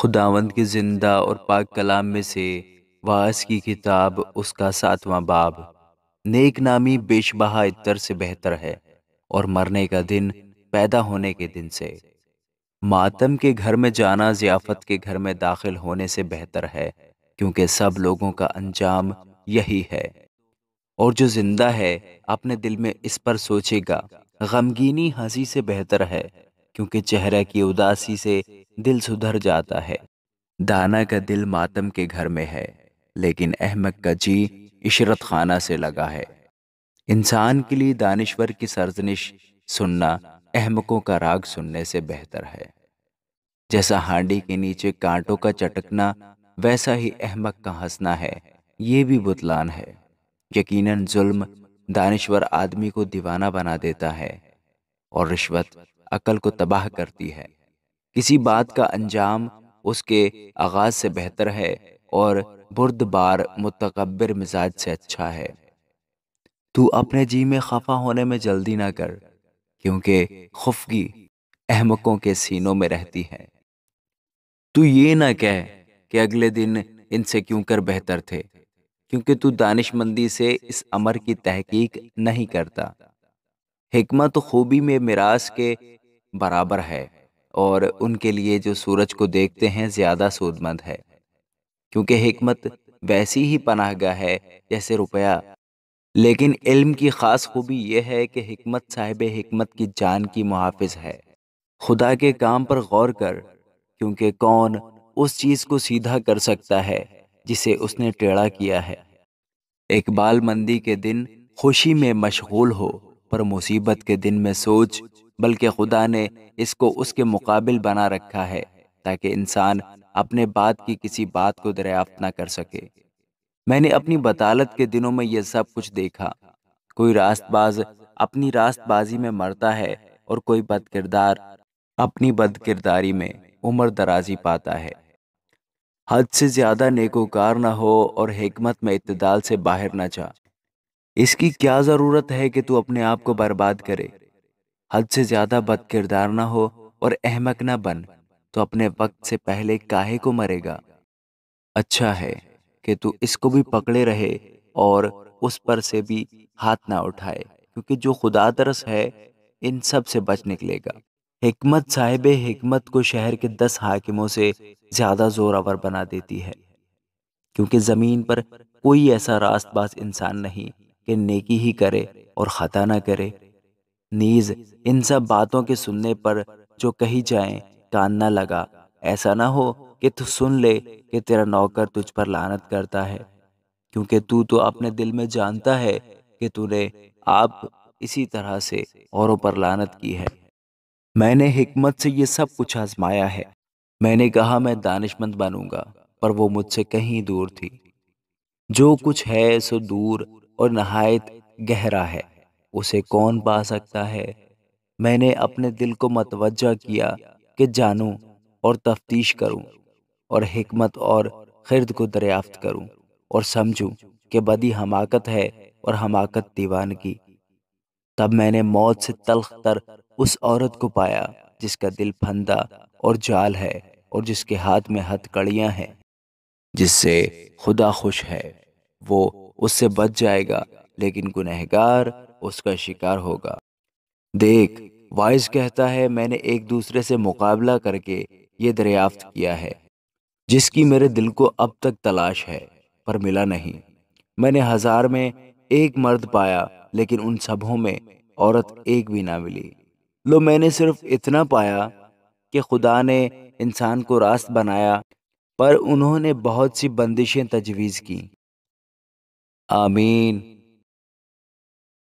خداوند کے زندہ اور پاک کلام میں سے واعظ کی کتاب اس کا ساتواں باب نیک نامی بیش بہا اتر سے بہتر ہے اور مرنے کا دن پیدا ہونے کے دن سے ماتم کے گھر میں جانا ضیافت کے گھر میں داخل ہونے سے بہتر ہے کیونکہ سب لوگوں کا انجام یہی ہے اور جو زندہ ہے اپنے دل میں اس پر سوچے گا غمگینی ہنسی سے بہتر ہے کیونکہ چہرہ کی اداسی سے دل سدھر جاتا ہے دانا کا دل ماتم کے گھر میں ہے لیکن احمد کا جی عشرت خانہ سے لگا ہے انسان کے لیے دانشور کی سرزنش سننا احمقوں کا راگ سننے سے بہتر ہے جیسا ہانڈی کے نیچے کانٹوں کا چٹکنا ویسا ہی احمق کا ہنسنا ہے یہ بھی بتلان ہے یقیناً ظلم دانشور آدمی کو دیوانہ بنا دیتا ہے اور رشوت عقل کو تباہ کرتی ہے کسی بات کا انجام اس کے آغاز سے بہتر ہے اور برد بار متقبر مزاج سے اچھا ہے تو اپنے جی میں خفا ہونے میں جلدی نہ کر کیونکہ خفگی احمقوں کے سینوں میں رہتی ہے تو یہ نہ کہہ کہ اگلے دن ان سے کیوں کر بہتر تھے کیونکہ تو دانش مندی سے اس امر کی تحقیق نہیں کرتا حکمت خوبی میں میراث کے برابر ہے اور ان کے لیے جو سورج کو دیکھتے ہیں زیادہ سود مند ہے کیونکہ حکمت ویسی ہی پناہ گاہ ہے جیسے روپیہ لیکن علم کی خاص خوبی یہ ہے کہ حکمت صاحب حکمت کی جان کی محافظ ہے خدا کے کام پر غور کر کیونکہ کون اس چیز کو سیدھا کر سکتا ہے جسے اس نے ٹیڑھا کیا ہے اقبال مندی کے دن خوشی میں مشغول ہو پر مصیبت کے دن میں سوچ بلکہ خدا نے اس کو اس کے مقابل بنا رکھا ہے تاکہ انسان اپنے بات کی کسی بات کو دریافت نہ کر سکے میں نے اپنی بطالت کے دنوں میں یہ سب کچھ دیکھا کوئی راست باز اپنی راست بازی میں مرتا ہے اور کوئی بد کردار اپنی بد کرداری میں عمر درازی پاتا ہے حد سے زیادہ نیکوکار نہ ہو اور حکمت میں اعتدال سے باہر نہ جا اس کی کیا ضرورت ہے کہ تو اپنے آپ کو برباد کرے حد سے زیادہ بد کردار نہ ہو اور احمق نہ بن تو اپنے وقت سے پہلے کاہے کو مرے گا اچھا ہے کہ تو اس کو بھی پکڑے رہے اور اس پر سے بھی ہاتھ نہ اٹھائے کیونکہ جو خدا ہے ان سب سے بچ نکلے گا حکمت صاحب حکمت کو شہر کے دس حاکموں سے زیادہ زور آور بنا دیتی ہے کیونکہ زمین پر کوئی ایسا راست باز انسان نہیں کہ نیکی ہی کرے اور خطا نہ کرے نیز ان سب باتوں کے سننے پر جو کہی جائیں کان نہ لگا ایسا نہ ہو کہ تو تو تو سن لے کہ تیرا نوکر تجھ پر لانت کرتا ہے کیونکہ اپنے دل میں جانتا ہے کہ نے آپ اسی طرح سے اوروں پر لانت کی ہے میں نے حکمت سے یہ سب کچھ آزمایا ہے میں نے کہا میں دانشمند بنوں گا پر وہ مجھ سے کہیں دور تھی جو کچھ ہے سو دور اور نہایت گہرا ہے اسے کون پا سکتا ہے میں نے اپنے دل کو متوجہ کیا کہ جانوں اور تفتیش کروں اور حکمت اور خرد کو دریافت کروں اور سمجھوں کہ بدی حماقت ہے اور حماقت دیوان کی تب میں نے موت سے تلخ تر اس عورت کو پایا جس کا دل پھندا اور جال ہے اور جس کے ہاتھ میں ہتھ کڑیاں ہیں جس سے خدا خوش ہے وہ اس سے بچ جائے گا لیکن گنہگار اس کا شکار ہوگا دیکھ وائز کہتا ہے میں نے ایک دوسرے سے مقابلہ کر کے یہ دریافت کیا ہے جس کی میرے دل کو اب تک تلاش ہے پر ملا نہیں میں نے ہزار میں ایک مرد پایا لیکن ان سبوں میں عورت ایک بھی نہ ملی لو میں نے صرف اتنا پایا کہ خدا نے انسان کو راست بنایا پر انہوں نے بہت سی بندشیں تجویز کی آمین